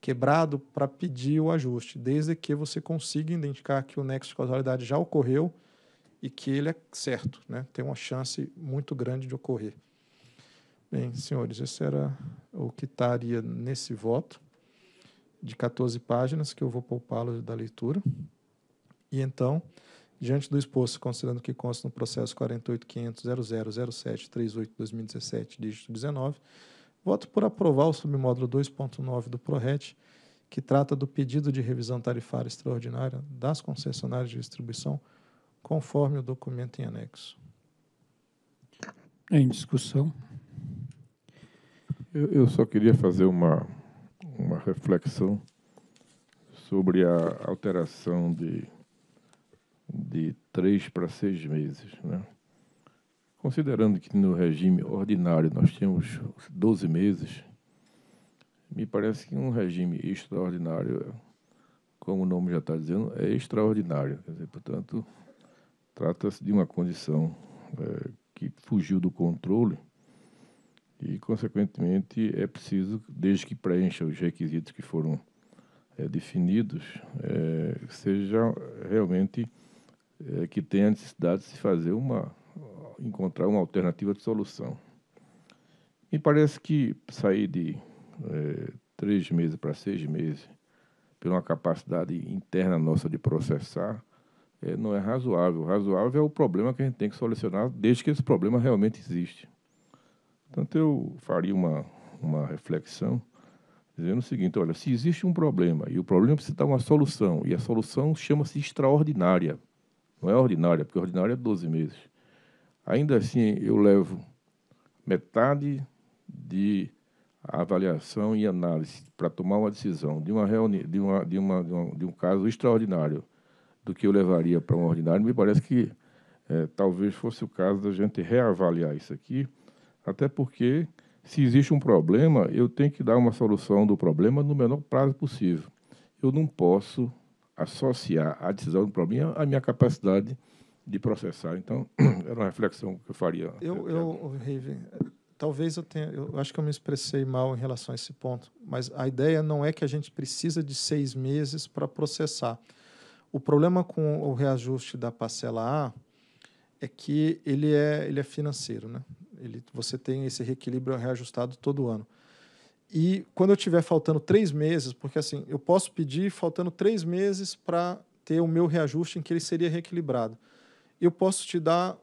quebrado para pedir o ajuste, desde que você consiga identificar que o nexo de causalidade já ocorreu e que ele é certo, né? tem uma chance muito grande de ocorrer. Bem, senhores, esse era o que estaria nesse voto de 14 páginas, que eu vou poupá lo da leitura. E então, diante do exposto, considerando que consta no processo 48500000738 dígito 19, Voto por aprovar o submódulo 2.9 do PRORET, que trata do pedido de revisão tarifária extraordinária das concessionárias de distribuição, conforme o documento em anexo. Em discussão. Eu, eu só queria fazer uma, uma reflexão sobre a alteração de, de três para seis meses. Né? Considerando que no regime ordinário nós temos 12 meses, me parece que um regime extraordinário, como o nome já está dizendo, é extraordinário. Dizer, portanto, trata-se de uma condição é, que fugiu do controle e, consequentemente, é preciso, desde que preencha os requisitos que foram é, definidos, é, seja realmente é, que tenha necessidade de se fazer uma encontrar uma alternativa de solução. Me parece que sair de é, três meses para seis meses, pela uma capacidade interna nossa de processar, é, não é razoável. Razoável é o problema que a gente tem que solucionar, desde que esse problema realmente existe. Portanto, eu faria uma, uma reflexão dizendo o seguinte: olha, se existe um problema e o problema precisa dar uma solução, e a solução chama-se extraordinária, não é ordinária, porque ordinária é 12 meses. Ainda assim, eu levo metade de avaliação e análise para tomar uma decisão de uma, reuni de, uma, de, uma, de, uma, de um caso extraordinário do que eu levaria para um ordinário, me parece que é, talvez fosse o caso da gente reavaliar isso aqui, até porque se existe um problema, eu tenho que dar uma solução do problema no menor prazo possível. Eu não posso associar a decisão do problema à minha capacidade de de processar. Então, era uma reflexão que eu faria. Eu, eh, eu eh, Riven, talvez eu tenha, eu acho que eu me expressei mal em relação a esse ponto, mas a ideia não é que a gente precisa de seis meses para processar. O problema com o reajuste da parcela A é que ele é, ele é financeiro, né? Ele, você tem esse reequilíbrio reajustado todo ano. E quando eu tiver faltando três meses, porque assim, eu posso pedir faltando três meses para ter o meu reajuste em que ele seria reequilibrado eu posso te dar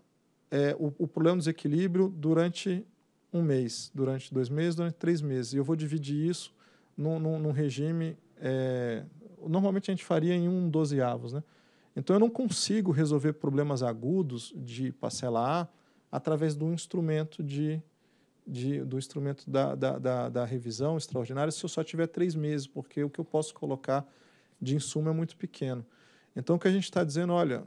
é, o, o problema do desequilíbrio durante um mês, durante dois meses, durante três meses. E eu vou dividir isso num, num, num regime. É, normalmente a gente faria em um dozeavos, né? Então eu não consigo resolver problemas agudos de parcela A através do instrumento de, de do instrumento da, da, da, da, revisão extraordinária se eu só tiver três meses, porque o que eu posso colocar de insumo é muito pequeno. Então o que a gente está dizendo, olha,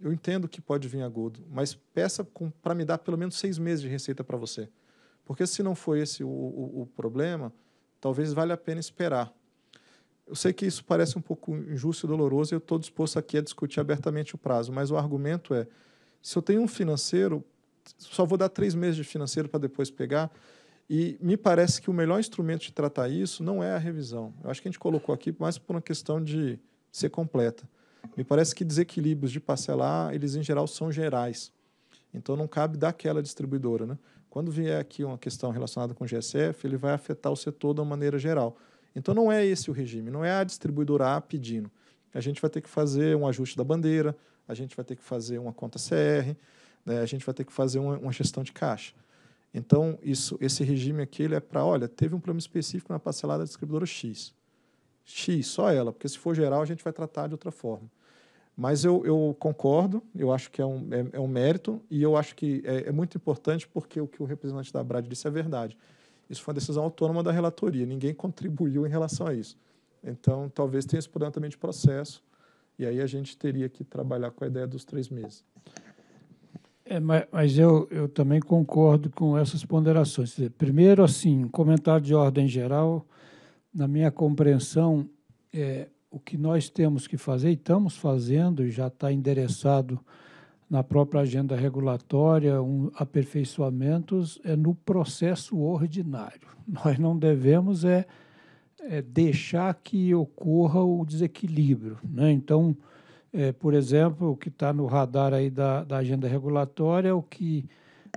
eu entendo que pode vir agudo, mas peça para me dar pelo menos seis meses de receita para você. Porque se não for esse o, o, o, problema, talvez valha a pena esperar. Eu sei que isso parece um pouco injusto e doloroso, e eu estou disposto aqui a discutir abertamente o prazo, mas o argumento é: se eu tenho um financeiro, só vou dar três meses de financeiro para depois pegar. E me parece que o melhor instrumento de tratar isso não é a revisão. Eu acho que a gente colocou aqui mais por uma questão de ser completa. Me parece que desequilíbrios de parcelar, eles em geral são gerais. Então não cabe daquela distribuidora, né? Quando vier aqui uma questão relacionada com o GSF, ele vai afetar o setor de uma maneira geral. Então não é esse o regime, não é a distribuidora A pedindo. A gente vai ter que fazer um ajuste da bandeira, a gente vai ter que fazer uma conta CR, né? a gente vai ter que fazer uma, uma gestão de caixa. Então, isso, esse regime aqui ele é para, olha, teve um problema específico na parcelada da distribuidora X. X, só ela, porque se for geral a gente vai tratar de outra forma. Mas eu, eu concordo, eu acho que é um, é, é um mérito e eu acho que é, é, muito importante porque o que o representante da Brad disse é verdade. Isso foi uma decisão autônoma da relatoria, ninguém contribuiu em relação a isso. Então, talvez tenha esse problema também de processo e aí a gente teria que trabalhar com a ideia dos três meses. É, mas, mas eu, eu também concordo com essas ponderações. Primeiro, assim, um comentário de ordem geral na minha compreensão, é, o que nós temos que fazer e estamos fazendo, e já está endereçado na própria agenda regulatória, um, aperfeiçoamentos, é no processo ordinário. Nós não devemos é, é deixar que ocorra o desequilíbrio. Né? Então, é, por exemplo, o que está no radar aí da, da agenda regulatória, é o que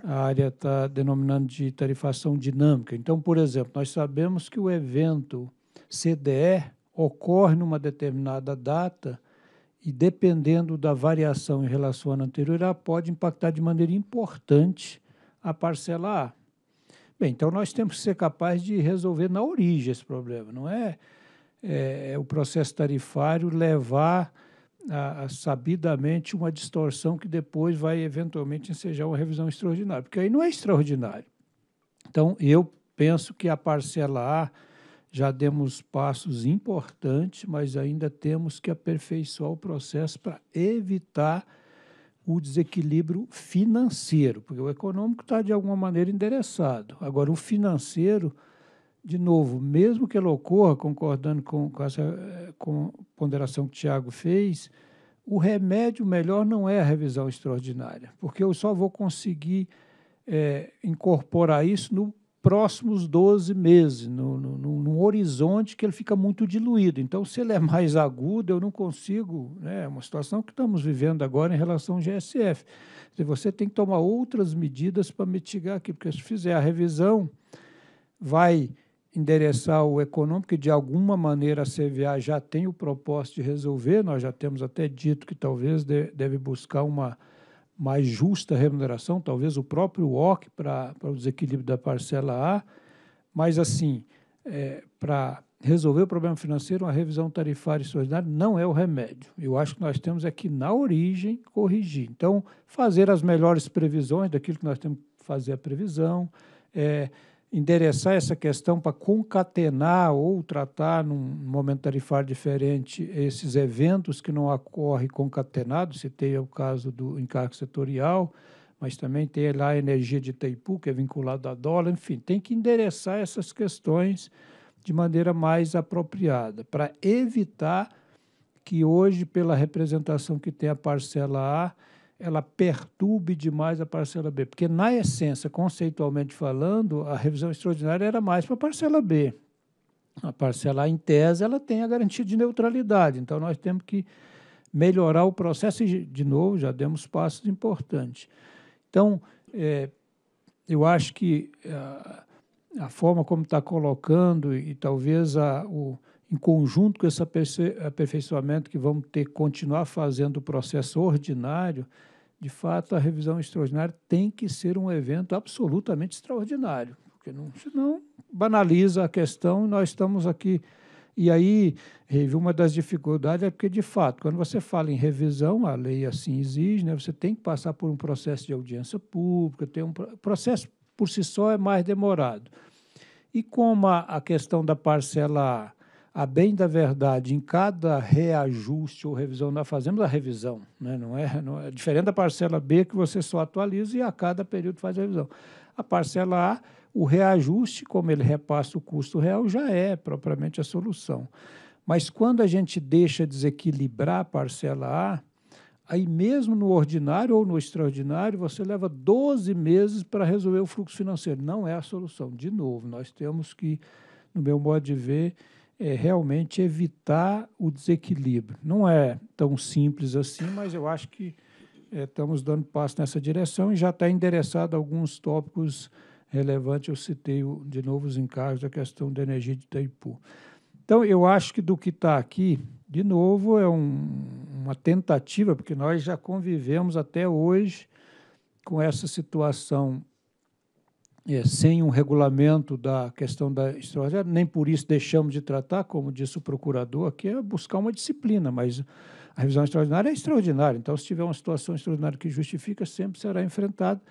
a área está denominando de tarifação dinâmica. Então, por exemplo, nós sabemos que o evento CDE ocorre numa determinada data e, dependendo da variação em relação à anterior, ela pode impactar de maneira importante a parcela A. Bem, então nós temos que ser capazes de resolver na origem esse problema, não é, é, é o processo tarifário levar sabidamente uma distorção que depois vai eventualmente ensejar uma revisão extraordinária, porque aí não é extraordinário. Então, eu penso que a parcela A já demos passos importantes, mas ainda temos que aperfeiçoar o processo para evitar o desequilíbrio financeiro, porque o econômico está de alguma maneira endereçado. Agora, o financeiro de novo, mesmo que ela ocorra, concordando com, com essa eh, com ponderação que o Tiago fez, o remédio melhor não é a revisão extraordinária, porque eu só vou conseguir é, incorporar isso nos próximos 12 meses, no, no, num horizonte que ele fica muito diluído. Então, se ele é mais agudo, eu não consigo. Né, é uma situação que estamos vivendo agora em relação ao GSF. Você tem que tomar outras medidas para mitigar aquilo, porque se fizer a revisão, vai endereçar o econômico, que de alguma maneira a CVA já tem o propósito de resolver, nós já temos até dito que talvez deve buscar uma mais justa remuneração, talvez o próprio OC para o desequilíbrio da parcela A, mas assim, é, para resolver o problema financeiro, uma revisão tarifária extraordinária não é o remédio. Eu acho que nós temos é que, na origem, corrigir. Então, fazer as melhores previsões daquilo que nós temos que fazer a previsão, é, endereçar essa questão para concatenar ou tratar num momento tarifário diferente esses eventos que não ocorrem concatenados, citei o caso do encargo setorial, mas também tem lá a energia de Itaipu, que é vinculada a dólar, enfim, tem que endereçar essas questões de maneira mais apropriada, para evitar que hoje, pela representação que tem a parcela A, ela perturbe demais a parcela B. Porque, na essência, conceitualmente falando, a revisão extraordinária era mais para a parcela B. A parcela A, em tese, ela tem a garantia de neutralidade. Então, nós temos que melhorar o processo e, de novo, já demos passos importantes. Então, é, eu acho que a, é, a forma como está colocando e, talvez a, o, em conjunto com esse aperfeiçoamento que vamos ter que continuar fazendo o processo ordinário, de fato, a revisão extraordinária tem que ser um evento absolutamente extraordinário, porque não, senão banaliza a questão e nós estamos aqui. E aí, uma das dificuldades é porque, de fato, quando você fala em revisão, a lei assim exige, né, você tem que passar por um processo de audiência pública, tem um processo por si só é mais demorado. E como a, questão da parcela A a bem da verdade, em cada reajuste ou revisão nós fazemos a revisão, né? não, é, não é diferente da parcela B que você só atualiza e a cada período faz a revisão. A parcela A, o reajuste, como ele repassa o custo real, já é propriamente a solução. Mas quando a gente deixa desequilibrar a parcela A, aí mesmo no ordinário ou no extraordinário, você leva 12 meses para resolver o fluxo financeiro. Não é a solução. De novo, nós temos que, no meu modo de ver, é realmente evitar o desequilíbrio. Não é tão simples assim, mas eu acho que é, estamos dando passo nessa direção e já está endereçado alguns tópicos relevantes. Eu citei o, de novo os encargos da questão da energia de Itaipu. Então, eu acho que do que está aqui, de novo, é um, uma tentativa, porque nós já convivemos até hoje com essa situação é, sem um regulamento da questão da extraordinária, nem por isso deixamos de tratar, como disse o procurador aqui, é buscar uma disciplina, mas a revisão extraordinária é extraordinária. Então, se tiver uma situação extraordinária que justifica, sempre será enfrentada,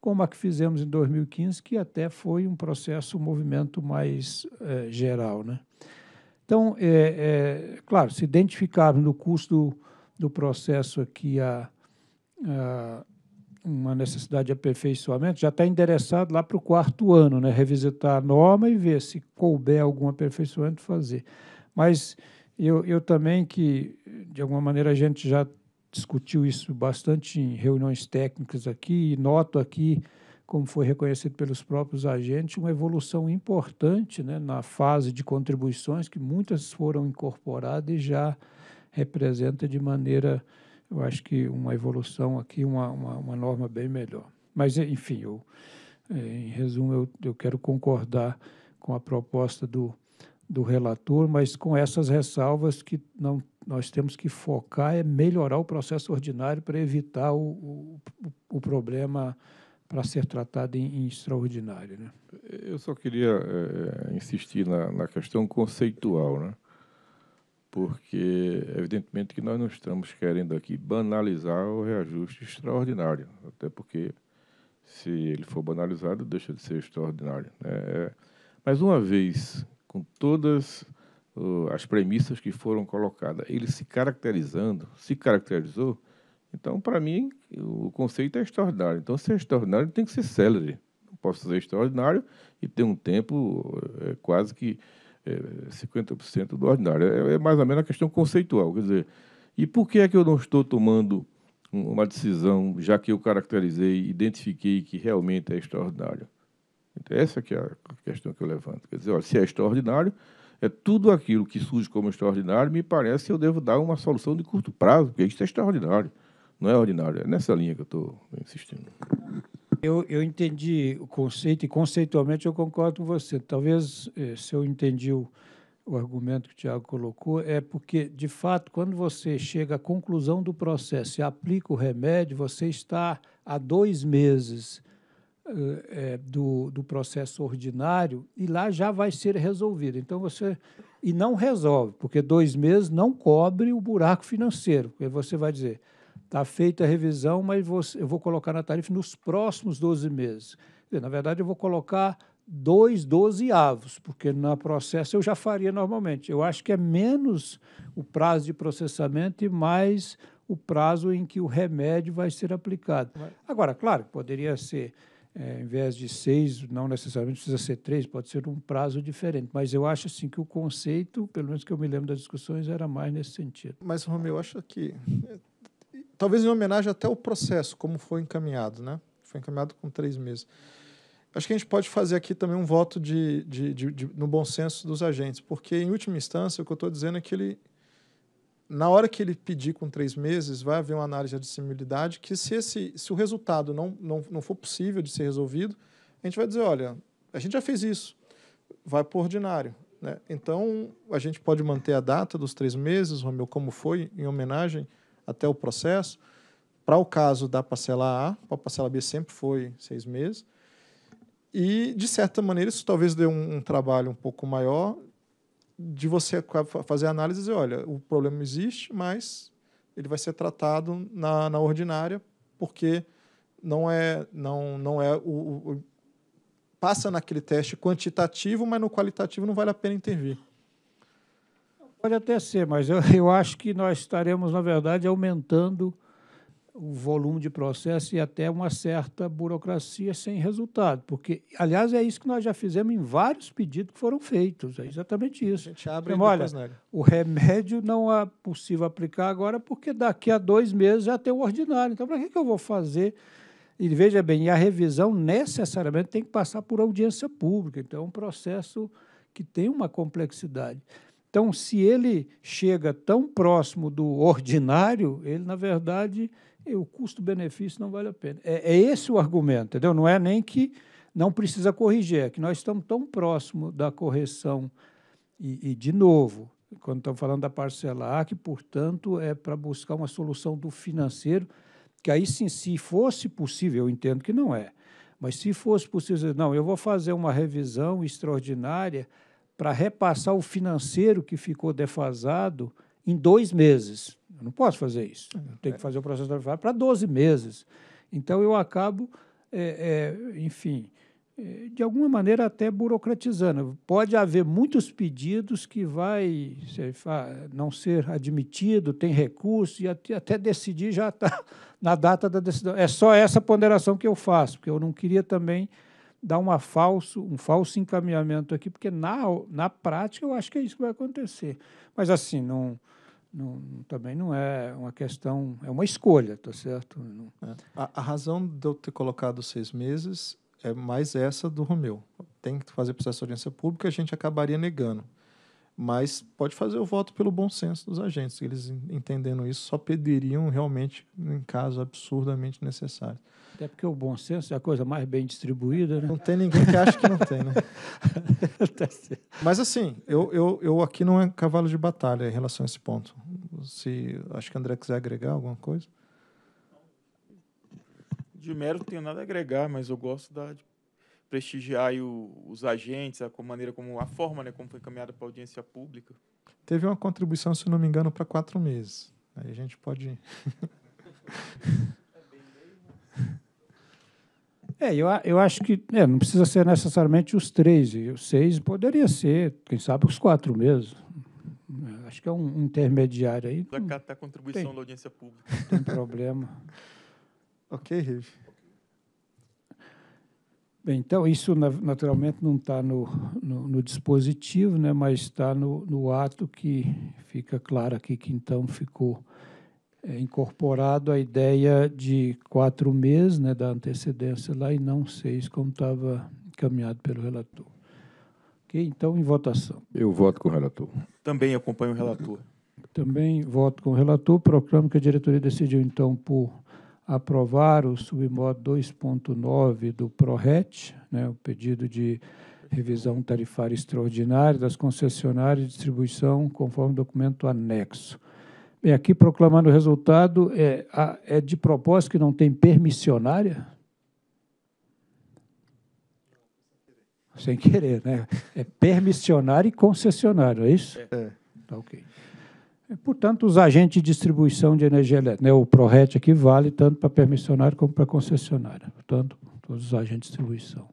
como a que fizemos em 2015, que até foi um processo, um movimento mais é, geral. Né? Então, é, é, claro, se identificarmos no curso do, do processo aqui a, a uma necessidade de aperfeiçoamento, já está endereçado lá para o quarto ano, né? revisitar a norma e ver se couber algum aperfeiçoamento fazer. Mas eu, eu também que, de alguma maneira, a gente já discutiu isso bastante em reuniões técnicas aqui, e noto aqui, como foi reconhecido pelos próprios agentes, uma evolução importante né, na fase de contribuições, que muitas foram incorporadas e já representa de maneira eu acho que uma evolução aqui, uma, uma, uma norma bem melhor. Mas, enfim, eu, é, em resumo, eu, eu quero concordar com a proposta do, do relator, mas com essas ressalvas que não, nós temos que focar é melhorar o processo ordinário para evitar o, o, o problema para ser tratado em, em extraordinário. Né? Eu só queria é, insistir na, na, questão conceitual. Né? porque evidentemente que nós não estamos querendo aqui banalizar o reajuste extraordinário, até porque se ele for banalizado deixa de ser extraordinário. Né? É, mas uma vez com todas uh, as premissas que foram colocadas, ele se caracterizando, se caracterizou, então para mim o conceito é extraordinário. Então se é extraordinário tem que ser célere, não posso ser extraordinário e ter um tempo é, quase que é, 50% do ordinário. É, é, mais ou menos a questão conceitual. Quer dizer, e por que é que eu não estou tomando uma decisão, já que eu caracterizei, identifiquei que realmente é extraordinário? Então, essa que é a questão que eu levanto. Quer dizer, olha, se é extraordinário, é tudo aquilo que surge como extraordinário, me parece que eu devo dar uma solução de curto prazo, porque isso é extraordinário, não é ordinário. É nessa linha que eu estou insistindo. Eu, eu entendi o conceito e conceitualmente eu concordo com você. Talvez, eh, se eu entendi o, o argumento que o Tiago colocou, é porque, de fato, quando você chega à conclusão do processo e aplica o remédio, você está há dois meses é, do, do processo ordinário e lá já vai ser resolvido. Então você. E não resolve, porque dois meses não cobre o buraco financeiro. Porque você vai dizer, Está feita a revisão, mas eu vou colocar na tarifa nos próximos 12 meses. Na verdade, eu vou colocar dois dozeavos, porque no processo eu já faria normalmente. Eu acho que é menos o prazo de processamento e mais o prazo em que o remédio vai ser aplicado. Agora, claro, poderia ser, é, em vez de seis, não necessariamente precisa ser três, pode ser um prazo diferente. Mas eu acho assim que o conceito, pelo menos que eu me lembro das discussões, era mais nesse sentido. Mas, Romeu, eu acho que talvez em homenagem até ao processo, como foi encaminhado, né? Foi encaminhado com três meses. Acho que a gente pode fazer aqui também um voto de, de, de, de no bom senso dos agentes, porque, em última instância, o que eu estou dizendo é que ele, na hora que ele pedir com três meses, vai haver uma análise de admissibilidade que, se, esse, se o resultado não, não, não for possível de ser resolvido, a gente vai dizer, olha, a gente já fez isso, vai para o ordinário. Né? Então, a gente pode manter a data dos três meses, Romeu, como foi, em homenagem até o processo. Para o caso da parcela A, para a parcela B sempre foi seis meses. E, de certa maneira, isso talvez dê um, um trabalho um pouco maior de você fazer análise e dizer, olha, o problema existe, mas ele vai ser tratado na, na ordinária, porque não é, não, não é o, o, passa naquele teste quantitativo, mas no qualitativo não vale a pena intervir. Pode até ser, mas eu, eu acho que nós estaremos, na verdade, aumentando o volume de processo e até uma certa burocracia sem resultado. Porque, aliás, é isso que nós já fizemos em vários pedidos que foram feitos. É exatamente isso. A gente abre então, olha, o remédio não é possível aplicar agora, porque daqui a dois meses já tem o ordinário. Então, para que, que eu vou fazer? E veja bem, a revisão necessariamente tem que passar por audiência pública. Então, é um processo que tem uma complexidade. Então, se ele chega tão próximo do ordinário, ele, na verdade, é, o custo-benefício não vale a pena. É, é, esse o argumento, entendeu? Não é nem que não precisa corrigir, é que nós estamos tão próximo da correção. E, e de novo, quando estamos falando da parcela A, que, portanto, é para buscar uma solução do financeiro, que aí sim, se fosse possível, eu entendo que não é, mas se fosse possível, não, eu vou fazer uma revisão extraordinária para repassar o financeiro que ficou defasado em dois meses. Eu não posso fazer isso. Eu tenho que fazer o processo tarifário para 12 meses. Então, eu acabo, é, é, enfim, é, de alguma maneira até burocratizando. Pode haver muitos pedidos que vai sei, não ser admitido, tem recurso, e até, até decidir já está na data da decisão. É só essa ponderação que eu faço, porque eu não queria também dar uma falso, um falso encaminhamento aqui, porque na, na prática eu acho que é isso que vai acontecer. Mas assim, não, não, também não é uma questão, é uma escolha, tá certo? É. A, a, razão de eu ter colocado seis meses é mais essa do Romeu. Tem que fazer processo de audiência pública, a gente acabaria negando mas pode fazer o voto pelo bom senso dos agentes. Eles entendendo isso só pediriam realmente em caso absurdamente necessário. Até porque o bom senso é a coisa mais bem distribuída, né? Não tem ninguém que acha que não tem, né? tá mas assim, eu, eu, eu aqui não é cavalo de batalha em relação a esse ponto. Se acho que o André quiser agregar alguma coisa. De mérito não tenho nada a agregar, mas eu gosto da prestigiar o, os agentes, a maneira como a forma, né, como foi caminhada para a audiência pública? Teve uma contribuição, se não me engano, para quatro meses. Aí a gente pode. é, eu, eu acho que é, não precisa ser necessariamente os três, os seis poderia ser, quem sabe os quatro mesmo. Acho que é um, intermediário aí. Para a contribuição tem, da audiência pública. Não tem problema. ok, Rive. Bem, então, isso naturalmente não está no, no, no, dispositivo, né, mas está no, no ato que fica claro aqui que então ficou é, incorporado a ideia de quatro meses né, da antecedência lá e não seis, como estava encaminhado pelo relator. Ok, então, em votação. Eu voto com o relator. Também acompanho o relator. Também voto com o relator. Proclamo que a diretoria decidiu, então, por aprovar o submodo 2.9 do PRORET, né, o pedido de revisão tarifária extraordinária das concessionárias de distribuição, conforme documento anexo. Bem, aqui proclamando o resultado, é, é de propósito que não tem permissionária? Sem querer, né? É permissionário e concessionário, é isso? É. Tá ok. É, portanto, os agentes de distribuição de energia elétrica, né, o PRORET aqui vale tanto para permissionário como para concessionária, portanto, todos os agentes de distribuição.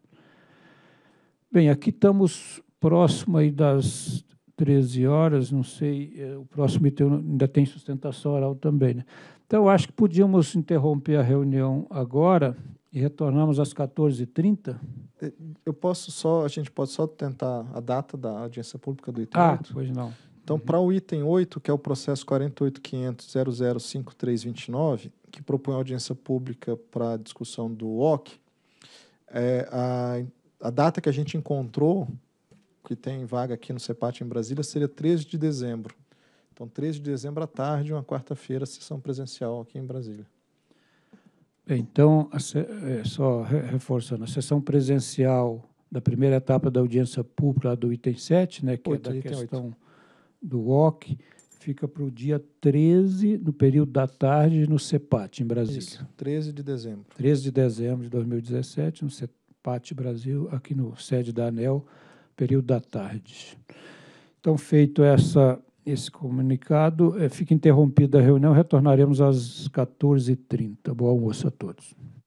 Bem, aqui estamos próximo aí das 13 horas, não sei, é, o próximo item ainda tem sustentação oral também. Né? Então, acho que podíamos interromper a reunião agora e retornamos às 14h30. É, eu posso só, a gente pode só tentar a data da audiência pública do item Ah, 8? pois não. Então, uhum. para o item 8, que é o processo 48.500.005329, que propõe audiência pública para a discussão do OC, é, a, a data que a gente encontrou, que tem vaga aqui no CEPAT em Brasília, seria 13 de dezembro. Então, 13 de dezembro à tarde, uma quarta-feira, sessão presencial aqui em Brasília. Então, é, só reforçando, a sessão presencial da primeira etapa da audiência pública do item 7, né, que 8, é da questão 8 do WOC fica para o dia 13, no período da tarde, no CEPAT, em Brasília. Isso, 13 de dezembro. 13 de dezembro de 2017, no CEPAT Brasil, aqui no sede da ANEL, período da tarde. Então, feito essa, esse comunicado, eh, fica interrompida a reunião, retornaremos às 14h30. Bom almoço a todos.